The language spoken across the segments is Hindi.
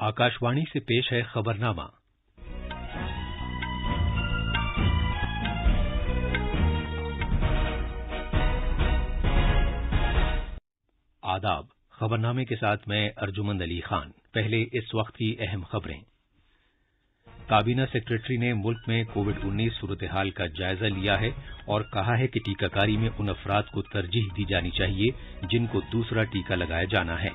आकाशवाणी से पेश है खबरनामा आदाब खबरनामे के साथ मैं अर्जुमंद अली खान पहले इस वक्त की अहम खबरें काबीना सेक्रेटरी ने मुल्क में कोविड 19 सूरत हाल का जायजा लिया है और कहा है कि टीकाकारी में उन अफराद को तरजीह दी जानी चाहिए जिनको दूसरा टीका लगाया जाना है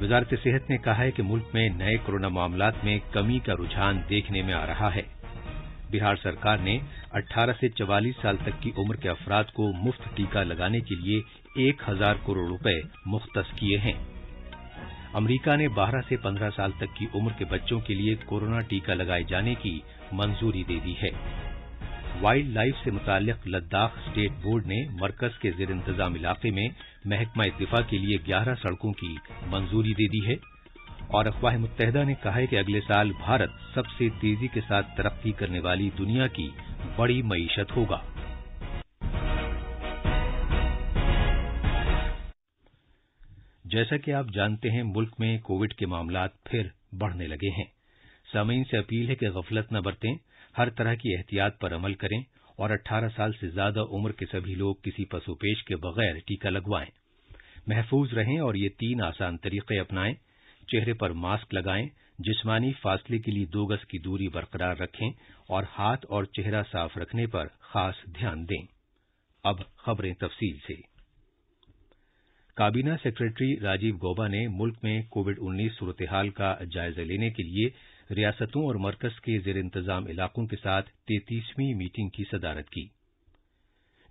वजारत सेहत ने कहा है कि मुल्क में नए कोरोना मामला में कमी का रुझान देखने में आ रहा है बिहार सरकार ने 18 से 44 साल तक की उम्र के अफराद को मुफ्त टीका लगाने के लिए एक हजार करोड़ रुपए मुख्त किए हैं अमरीका ने 12 से 15 साल तक की उम्र के बच्चों के लिए कोरोना टीका लगाए जाने की मंजूरी दे दी है वाइल्ड लाइफ से मुतक लद्दाख स्टेट बोर्ड ने मरकज के जेर इंतजाम इलाके में महकमा इतफा के लिए ग्यारह सड़कों की मंजूरी दे दी है और अफवाह मुतहदा ने कहा है कि अगले साल भारत सबसे तेजी के साथ तरक्की करने वाली दुनिया की बड़ी मीशत होगा जैसा कि आप जानते हैं मुल्क में कोविड के मामला फिर बढ़ने लगे हैं समय से अपील है कि गफलत न बरतें हर तरह की एहतियात पर अमल करें और 18 साल से ज्यादा उम्र के सभी लोग किसी पशुपेश के बगैर टीका लगवाएं महफूज रहें और ये तीन आसान तरीके अपनाएं चेहरे पर मास्क लगाएं जिस्मानी फासले के लिए दो गज की दूरी बरकरार रखें और हाथ और चेहरा साफ रखने पर खास ध्यान दें अब खबरें तफसील से काबीना सेक्रेटरी राजीव गौबा ने मुल्क में कोविड 19 सूरतहाल का जायजा लेने के लिए रियासतों और मरकज के जेर इंतजाम इलाकों के साथ तैतीसवीं मीटिंग की सदारत की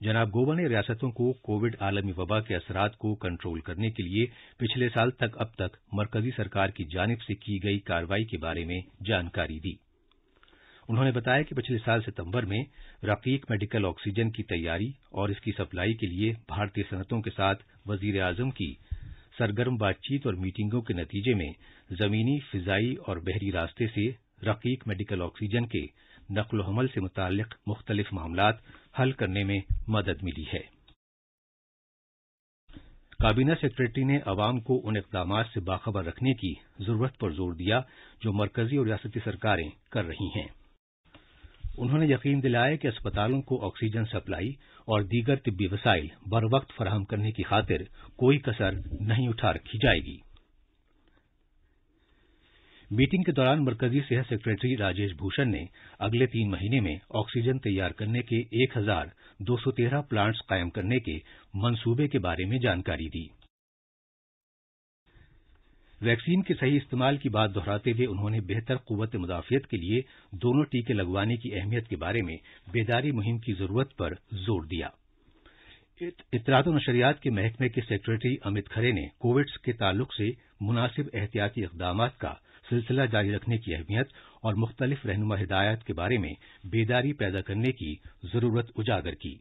जनाब गोबा ने रियासतों को कोविड आलमी वबा के असरात को कंट्रोल करने के लिए पिछले साल तक अब तक मरकजी सरकार की जानब से की गई कार्रवाई के बारे में जानकारी दी उन्होंने बताया कि पिछले साल सितंबर में रकीक मेडिकल ऑक्सीजन की तैयारी और इसकी सप्लाई के लिए भारतीय सनतों के साथ वजीर आजम की सरगर्म बातचीत और मीटिंगों के नतीजे में जमीनी फिजाई और बहरी रास्ते से रकीक मेडिकल ऑक्सीजन के नकल हमल से मुतक मुख्तलिफ मामला हल करने में मदद मिली है काबीना सेक्रेटरी ने अवाम को उन इकदाम से बाखबर रखने की जरूरत पर जोर दिया जो मरकजी और रियासती सरकारें कर रही हैं उन्होंने यकीन दिलाया कि अस्पतालों को ऑक्सीजन सप्लाई और दीगर तिब्बी वसाइल बरवक्त फराहम करने की खातिर कोई कसर नहीं उठा रखी जाएगी मीटिंग के दौरान मरकजी सेहत सेक्रेटरी राजेश भूषण ने अगले तीन महीने में ऑक्सीजन तैयार करने के एक हजार दो सौ तेरह प्लांट्स कायम करने के मंसूबे के बारे में जानकारी दी वैक्सीन के सही इस्तेमाल की बात दोहराते हुए उन्होंने बेहतर कुव्वत मुदाफ़ियत के लिए दोनों टीके लगवाने की अहमियत के बारे में बेदारी मुहिम की जरूरत पर जोर दिया इतरात नशरियात के महकमे के सेक्रेटरी अमित खरे ने कोविड के ताल्लुक से मुनासिब एहतियाती इकदाम का सिलसिला जारी रखने की अहमियत और मुख्तलिफ रहनुमा हिदायत के बारे में बेदारी पैदा करने की जरूरत उजागर की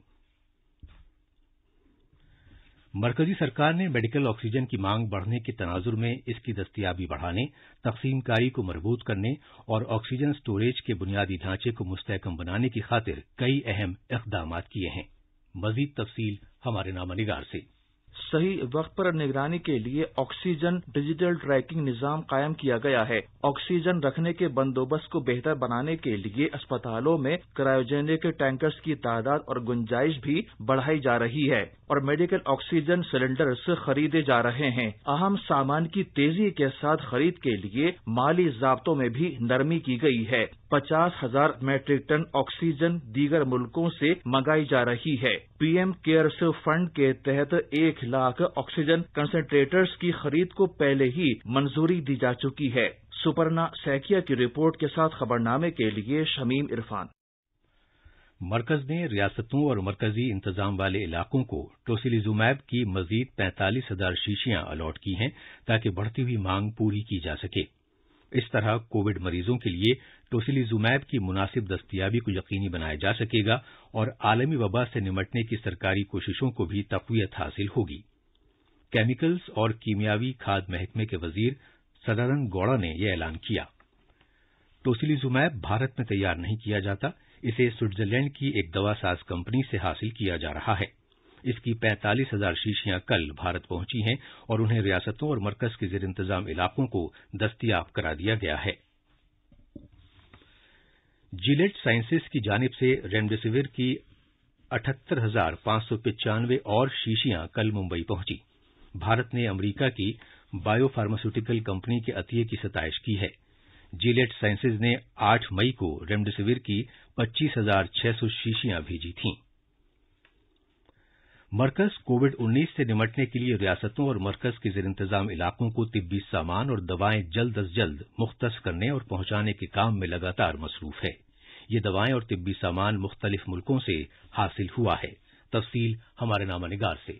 मरकजी सरकार ने मेडिकल ऑक्सीजन की मांग बढ़ने के तनाजुर में इसकी दस्तियाबी बढ़ाने तकसीमकारी को मजबूत करने और ऑक्सीजन स्टोरेज के बुनियादी ढांचे को मुस्तकम बनाने की खातिर कई अहम इकदाम किए हैं मजीद तफसील हमारे नामा निगार से सही वक्त पर निगरानी के लिए ऑक्सीजन डिजिटल ट्रैकिंग निज़ाम कायम किया गया है ऑक्सीजन रखने के बंदोबस्त को बेहतर बनाने के लिए अस्पतालों में क्रायोजेनिक टैंकर्स की तादाद और गुंजाइश भी बढ़ाई जा रही है और मेडिकल ऑक्सीजन सिलेंडर्स खरीदे जा रहे हैं अहम सामान की तेजी के साथ खरीद के लिए माली जब्तों में भी नरमी की गई है पचास हजार मैट्रिक टन ऑक्सीजन दीगर मुल्कों से मंगाई जा रही है पीएम केयर्स फंड के तहत एक लाख ऑक्सीजन कंसेंट्रेटर्स की खरीद को पहले ही मंजूरी दी जा चुकी है सुपर्णा सैकिया की रिपोर्ट के साथ खबरनामे के लिए शमीम इरफान मरकज ने रियासतों और मरकजी इंतजाम वाले इलाकों को टोसिलिजुमैब की मजीद पैंतालीस हजार शीशियां अलॉट की हैं ताकि बढ़ती हुई मांग पूरी की जा सके इस तरह कोविड मरीजों के लिए टोसिलिजुमैब की मुनासिब दस्तियाबी को यकीनी बनाया जा सकेगा और आलमी वबा से निमटने की सरकारी कोशिशों को भी तकवीत हासिल होगी केमिकल्स और कीमियावी खाद महकमे के वजीर सदानंद गौड़ा ने यह ऐलान किया टोसिलिजुमैब भारत में तैयार नहीं किया जाता इसे स्विट्जरलैंड की एक दवा साज कंपनी से हासिल किया जा रहा है इसकी पैंतालीस हजार शीशियां कल भारत पहुंची हैं और उन्हें रियासतों और मरकज के जेर इंतजाम इलाकों को दस्तियाब करा दिया गया है जिलेट साइंसेस की जानब से रेमडेसिविर की अठहत्तर हजार पांच सौ पिचानवे और शीशियां कल मुंबई पहुंची भारत ने अमरीका की बायोफार्मास्यूटिकल कंपनी के अतिये की सताइश की है जिलेट साइंसेज e ने आठ मई को रेमडेसिविर की पच्चीस हजार छह सौ शीशियां भेजी थीं मरकज कोविड उन्नीस से निपटने के लिए रियासतों और मरकज के जेर इंतजाम इलाकों को तिब्बी सामान और दवाएं जल्द अज जल्द मुख्त करने और पहुंचाने के काम में लगातार मसरूफ है ये दवाएं और तिब्बी सामान मुख्तलिफ मुल्कों से हासिल हुआ है तफसील हमारे नामा निगार से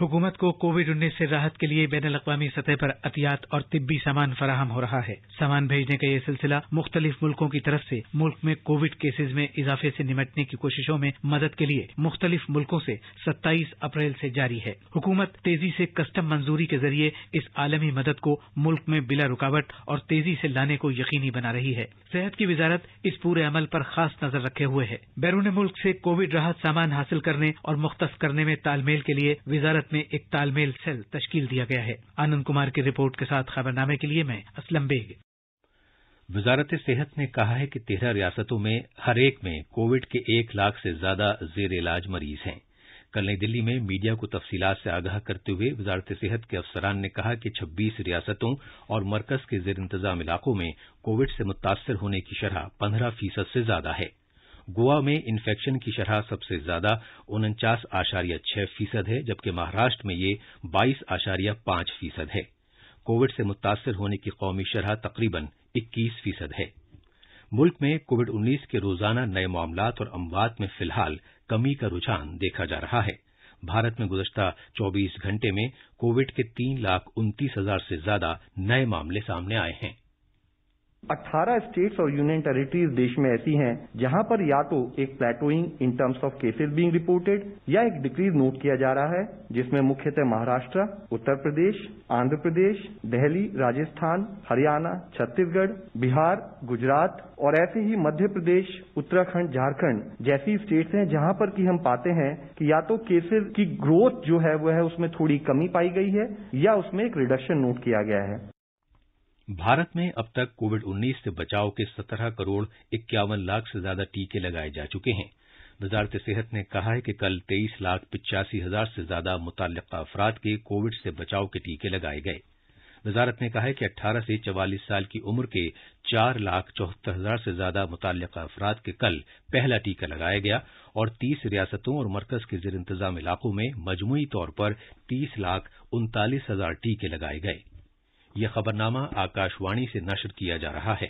हुकूमत को कोविड उन्नीस से राहत के लिए बैन अवी सतह पर अतियात और तिब्बी सामान फराहम हो रहा है सामान भेजने का यह सिलसिला मुख्तलिफ मुल्कों की तरफ से मुल्क में कोविड केसेज में इजाफे से निमटने की कोशिशों में मदद के लिए मुख्तलिफ मुल्कों से सत्ताईस अप्रैल से जारी है हुकूमत तेजी से कस्टम मंजूरी के जरिए इस आलमी मदद को मुल्क में बिला रुकावट और तेजी से लाने को यकीनी बना रही है सेहत की वजारत इस पूरे अमल पर खास नजर रखे हुए है बैरून मुल्क से कोविड राहत सामान हासिल करने और मुख्त करने में तालमेल के लिए वजारत में एक तालमेल सेल तश्कील दिया गया है आनंद कुमार की रिपोर्ट के साथ खबरनामे के लिए मैं असलम बेग वजारत सेहत ने कहा है कि तेरह रियासतों में हर एक में कोविड के एक लाख से ज्यादा जेर इलाज मरीज हैं कल नई दिल्ली में मीडिया को तफसीलात से आगाह करते हुए वजारत सेहत के अफसरान ने कहा कि 26 रियासतों और मरकज के जेर इंतजाम इलाकों में कोविड से मुतासर होने की शरह 15 फीसद से ज्यादा है गोवा में इन्फेक्शन की शरह सबसे ज्यादा उनचास आशारिया छह फीसद है जबकि महाराष्ट्र में ये बाईस आशारिया पांच फीसद है कोविड से मुतासर होने की कौमी शरह तकरीबन इक्कीस फीसद है मुल्क में कोविड उन्नीस के रोजाना नए मामला और अमवात में फिलहाल कमी का रुझान देखा जा रहा है भारत में गुजश्ता 24 घंटे में कोविड के तीन लाख उनतीस हजार से ज्यादा नए मामले सामने आए हैं अट्ठारह स्टेट्स और यूनियन टेरिटरीज देश में ऐसी हैं जहां पर या तो एक plateauing in terms of cases being reported या एक डिक्रीज नोट किया जा रहा है जिसमें मुख्यतः महाराष्ट्र उत्तर प्रदेश आंध्र प्रदेश दिल्ली राजस्थान हरियाणा छत्तीसगढ़ बिहार गुजरात और ऐसे ही मध्य प्रदेश उत्तराखंड झारखंड जैसी स्टेट्स हैं जहां पर कि हम पाते हैं कि या तो केसेज की ग्रोथ जो है वह उसमें थोड़ी कमी पाई गई है या उसमें एक रिडक्शन नोट किया गया है भारत में अब तक कोविड उन्नीस से बचाव के सत्रह करोड़ इक्यावन लाख से ज्यादा टीके लगाए जा चुके हैं वजारत सेहत ने कहा है कि कल तेईस लाख पिचासी हजार से ज्यादा मुतल अफराद के कोविड से बचाव के टीके लगाए गए वजारत ने कहा है कि 18 से 44 साल की उम्र के चार लाख चौहत्तर हजार से ज्यादा मुतल अफराद के कल पहला टीका लगाया गया और 30 रियासतों और मरकज के जेर इंतजाम इलाकों में मजमू तौर पर तीस लाख उनतालीस हजार टीके लगाए गये ये खबरनामा आकाशवाणी से नशर किया जा रहा है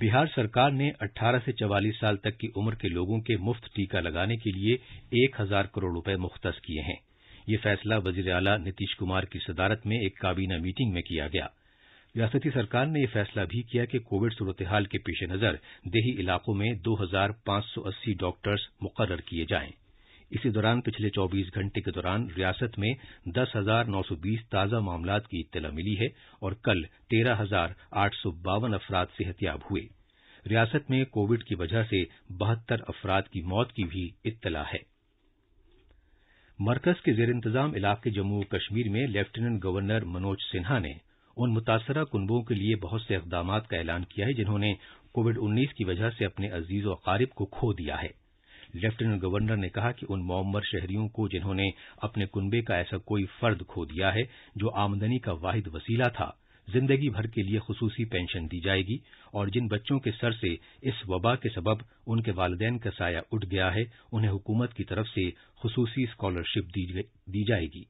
बिहार सरकार ने 18 से 44 साल तक की उम्र के लोगों के मुफ्त टीका लगाने के लिए एक हजार करोड़ रुपए मुख्त किए हैं यह फैसला वजीर अला नीतीश कुमार की सदारत में एक काबीना मीटिंग में किया गया रियासती सरकार ने यह फैसला भी किया कि कोविड सूरतहाल के पेश नजर देही इलाकों में 2580 डॉक्टर्स मुकर्र किए जाएं। इसी दौरान पिछले चौबीस घंटे के दौरान रियासत में दस हजार नौ सौ बीस ताजा मामला की इतला मिली है और कल तेरह हजार आठ सौ बावन अफराद हुए रियासत में कोविड की वजह से बहत्तर अफराद की मौत की भी इतला है मरकज के जेर इंतजाम इलाके जम्मू कश्मीर में लेफ्टिनेंट गवर्नर मनोज सिन्हा ने उन मुतासरा कुनबों के लिए बहुत से इकदाम का ऐलान किया है जिन्होंने कोविड उन्नीस की वजह से अपने अजीज व अकारिब को खो दिया है लेफ्टिनेंट गवर्नर ने कहा कि उन मौम्र शहरियों को जिन्होंने अपने कुनबे का ऐसा कोई फर्द खो दिया है जो आमदनी का वाहिद वसीला था जिंदगी भर के लिए खसूसी पेंशन दी जाएगी और जिन बच्चों के सर से इस वबा के सबब उनके वालदेन का साया उठ गया है उन्हें हुकूमत की तरफ से खसूसी स्कॉलरशिप दी जाएगी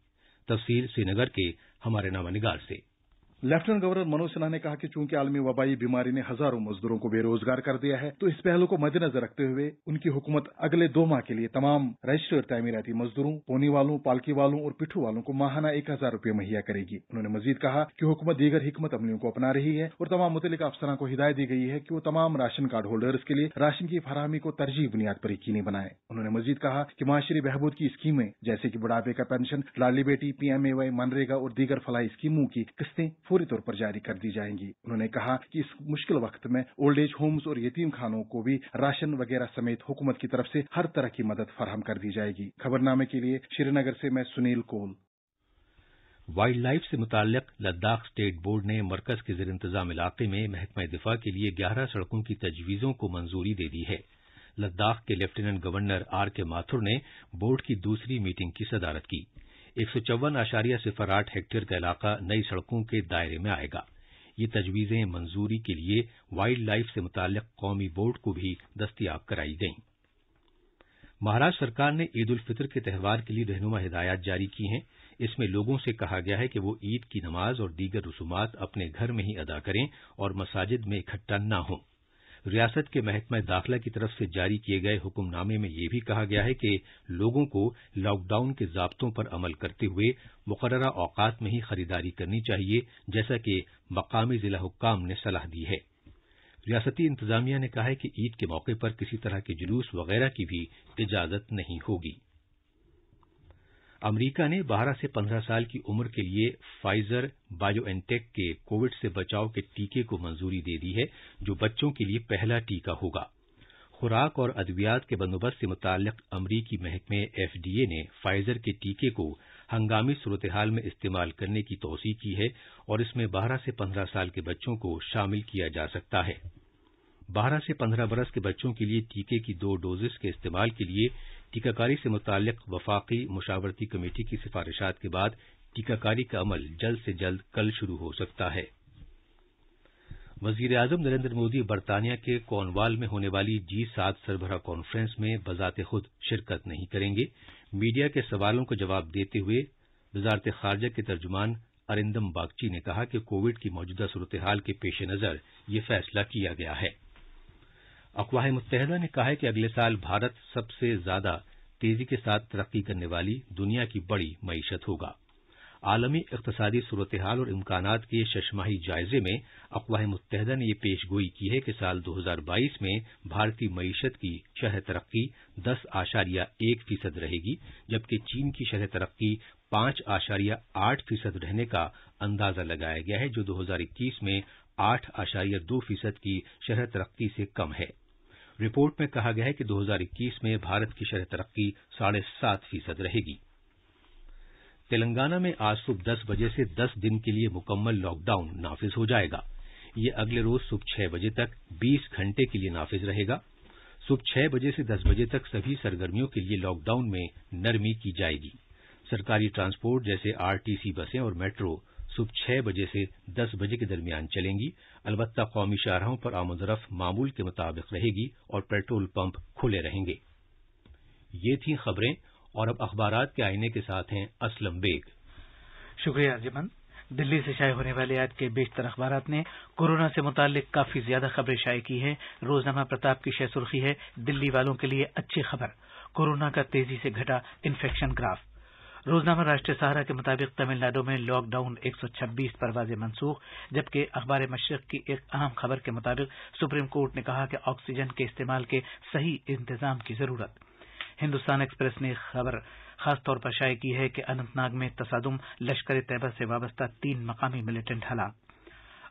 तफसील श्रीनगर के हमारे नामा निगार से लेफ्टिनेंट गवर्नर मनोज सिन्हा ने कहा कि चूंकि आलमी वबाई बीमारी ने हजारों मजदूरों को बेरोजगार कर दिया है तो इस पहल को मद्देनजर रखते हुए उनकी हुकूमत अगले दो माह के लिए तमाम रजिस्टर्ड तैमीराती मजदूरों पोनी वालों पालकी वालों और पिट्ठू वालों को माहाना एक हजार रूपये मुहैया करेगी उन्होंने मजीद कहा कि हुकूमत दीगर हिकमत अमलियों को अपना रही है और तमाम मुतलिक अफसरों को हिदायत दी गई है कि वो तमाम राशन कार्ड होल्डर्स के लिए राशन की फरहमी को तरजीह बुनियाद पर यकीनी बनाए उन्होंने मजीद कहा कि माशरी बहबूद की स्कीमें जैसे कि बुढ़ापे का पेंशन लाडली बेटी पीएमएवाई मनरेगा और दीगर फलाई स्कीमों की किस्तें फौरी तौर पर जारी कर दी जाएंगी उन्होंने कहा कि इस मुश्किल वक्त में ओल्ड एज होम्स और यतीम खानों को भी राशन वगैरह समेत हुकूमत की तरफ से हर तरह की मदद फराहम कर दी जाएगी खबरनामे के लिए श्रीनगर से मैं सुनील कोल वाइल्ड लाइफ से मुतक लद्दाख स्टेट बोर्ड ने मरकज के जेर इंतजाम इलाके में महकमा दिफा के लिए ग्यारह सड़कों की तजवीजों को मंजूरी दे दी है लद्दाख के लेफ्टिनेंट गवर्नर आर के माथुर ने बोर्ड की दूसरी मीटिंग की सदारत की एक सौ चौवन आशारिया सिफर आठ हेक्टेयर का इलाका नई सड़कों के दायरे में आएगा ये तजवीजें मंजूरी के लिए वाइल्ड लाइफ से मुतक कौमी बोर्ड को भी दस्तियाब कराई गई महाराष्ट्र सरकार ने ईद उल फितर के त्यौहार के लिए रहनुमा हिदायत जारी की हैं इसमें लोगों से कहा गया है कि वो ईद की नमाज और दीगर रसूमात अपने घर में ही अदा करें और मसाजिद में इकट्ठा न हों रियासत के महकमा दाखिला की तरफ से जारी किए गए हुक्मनामे में यह भी कहा गया है कि लोगों को लॉकडाउन के जब्तों पर अमल करते हुए मुकर्रा औकात में ही खरीदारी करनी चाहिए जैसा कि मकामी जिला हुक्म ने सलाह दी है रियासती इंतजामिया ने कहा है कि ईद के मौके पर किसी तरह के जुलूस वगैरह की भी इजाजत नहीं होगी अमरीका ने बारह से 15 साल की उम्र के लिए फाइजर बायो के कोविड से बचाव के टीके को मंजूरी दे दी है जो बच्चों के लिए पहला टीका होगा खुराक और अद्वियात के बंदोबस्त से मुतعلق अमरीकी महकमे एफडीए ने फाइजर के टीके को हंगामी सूरतहाल में इस्तेमाल करने की तोसी की है और इसमें बारह से 15 साल के बच्चों को शामिल किया जा सकता है बारह से पंद्रह बरस के बच्चों के लिए टीके की दो डोजेस के इस्तेमाल के लिए टीकाकारी से मुतल्लिक वफाकी मुशावरती कमेटी की सिफारिशात के बाद टीकाकारी का अमल जल्द से जल्द कल शुरू हो सकता है वजीर अजम नरेन्द्र मोदी बरतानिया के कॉर्नवाल में होने वाली जी सात सरबरा कॉन्फ्रेंस में बजात खुद शिरकत नहीं करेंगे मीडिया के सवालों का जवाब देते हुए वजारत खारजा के तर्जुमान अरिंदम बागची ने कहा कि कोविड की मौजूदा सूरत हाल के पेश नजर यह फैसला किया गया है अकवाह मुतहदा ने कहा है कि अगले साल भारत सबसे ज्यादा तेजी के साथ तरक्की करने वाली दुनिया की बड़ी मीशत होगा आलमी इकतसादी सूरत हाल और इम्कान के शशमाही जायजे में अकवाह मुतहदा ने यह पेश गोई की है कि साल 2022 में भारतीय मीशत की शह तरक्की दस आशारिया एक फीसद रहेगी जबकि चीन की शरह तरक्की पांच आशारिया आठ फीसद रहने का अंदाजा लगाया गया है जो 2021 में आठ आशारिया दो फीसद की शरह तरक्की से कम है रिपोर्ट में कहा गया है कि 2021 में भारत की शरह तरक्की साढ़े सात फीसद रहेगी तेलंगाना में आज सुबह दस बजे से दस दिन के लिए मुकम्मल लॉकडाउन नाफिज हो जाएगा ये अगले रोज सुबह छह बजे तक बीस घंटे के लिए नाफिज रहेगा सुबह छह बजे से दस बजे तक सभी सरगर्मियों के लिए लॉकडाउन में नरमी की जाएगी सरकारी ट्रांसपोर्ट जैसे आरटीसी बसें और मेट्रो सुबह छह बजे से दस बजे के दरमियान चलेंगी अलबत् कौमी शाहराहों पर आमदोरफ्त मामूल के मुताबिक रहेगी और पेट्रोल पंप खुले रहेंगे ये थी खबरें और अब अखबार के आईने के साथ हैं असलम बेग शुक्रिया जमन दिल्ली से शाये होने वाले आज के बेशतर अखबार ने कोरोना से मुतल काफी ज्यादा खबरें शाये की हैं रोजनामा प्रताप की शह सुर्खी है दिल्ली वालों के लिए अच्छी खबर कोरोना का तेजी से घटा इन्फेक्शन ग्राफ रोजनामा राष्ट्रीय सहारा के मुताबिक तमिलनाडु में लॉकडाउन 126 छब्बीस वाजे मनसूख जबकि अखबार मशरक की एक अहम खबर के मुताबिक सुप्रीम कोर्ट ने कहा कि ऑक्सीजन के इस्तेमाल के सही इंतजाम की जरूरत हिंदुस्तान एक्सप्रेस ने खबर खासतौर पर शाये की है कि अनंतनाग में तसादम लश्कर तैयबा से वाबस्ता तीन मकामी मिलिटेंट हलाक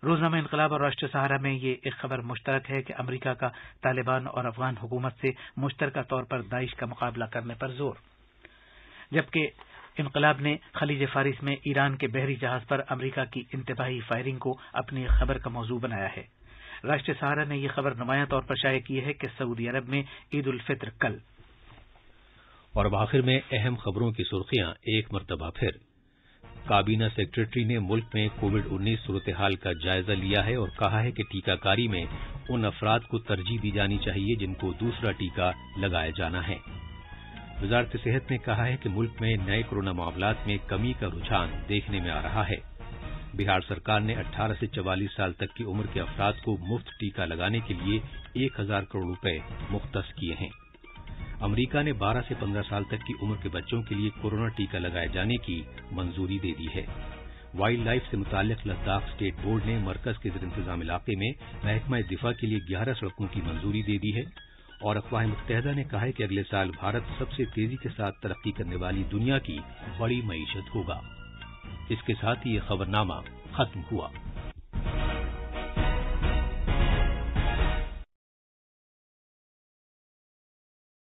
रोजनामा इनकलाब और राष्ट्रीय सहारा में ये एक खबर मुश्तरक है कि अमरीका का तालिबान और अफगान हुकूमत से मुश्तरक तौर पर दाइश का मुकाबला करने पर जोर जबकि इनकलाब ने खलीज फारिस में ईरान के बहरी जहाज पर अमरीका की इंतबाही फायरिंग को अपनी खबर का मौजू बनाया है राष्ट्रीय सहारा ने यह खबर नुमाया तौर पर शाये की है कि सऊदी अरब में ईद उल फित्र कल और अब आखिर में अहम खबरों की सुर्खियां एक मरतबा फिर काबीना सेक्रेटरी ने मुल्क में कोविड 19 सूरत हाल का जायजा लिया है और कहा है कि टीकाकारी में उन अफराद को तरजीह दी जानी चाहिए जिनको दूसरा टीका लगाया जाना है वजारत सेहत ने कहा है कि मुल्क में नए कोरोना मामला में कमी का रुझान देखने में आ रहा है बिहार सरकार ने 18 से 44 साल तक की उम्र के अफराद को मुफ्त टीका लगाने के लिए एक हजार करोड़ रुपए मुख्त किए हैं अमरीका ने 12 से 15 साल तक की उम्र के बच्चों के लिए कोरोना टीका लगाए जाने की मंजूरी दे दी है वाइल्ड लाइफ से मुतालिक लद्दाख स्टेट बोर्ड ने मरकज के जर इंतजाम इलाके में महकमा दिफा के लिए 11 सड़कों की मंजूरी दे दी है और अफवाह मुतहदा ने कहा है कि अगले साल भारत सबसे तेजी के साथ तरक्की करने वाली दुनिया की बड़ी मीशत होगा इसके साथ ही ये खबरनामा खत्म हुआ